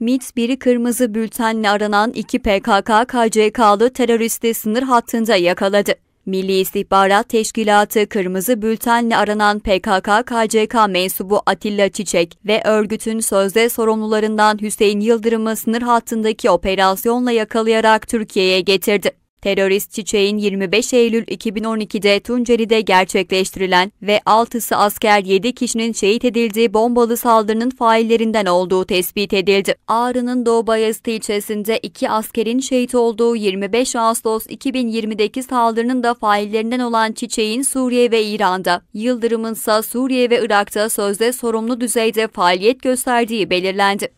MİT, biri kırmızı bültenle aranan iki PKK-KCK'lı teröristi sınır hattında yakaladı. Milli İstihbarat Teşkilatı kırmızı bültenle aranan PKK-KCK mensubu Atilla Çiçek ve örgütün sözde sorumlularından Hüseyin Yıldırım'ı sınır hattındaki operasyonla yakalayarak Türkiye'ye getirdi. Terörist Çiçeğin 25 Eylül 2012'de Tunceli'de gerçekleştirilen ve 6'sı asker 7 kişinin şehit edildiği bombalı saldırının faillerinden olduğu tespit edildi. Ağrı'nın Doğu Bayazıt ilçesinde 2 askerin şehit olduğu 25 Ağustos 2020'deki saldırının da faillerinden olan Çiçeğin Suriye ve İran'da, Yıldırım'ın ise Suriye ve Irak'ta sözde sorumlu düzeyde faaliyet gösterdiği belirlendi.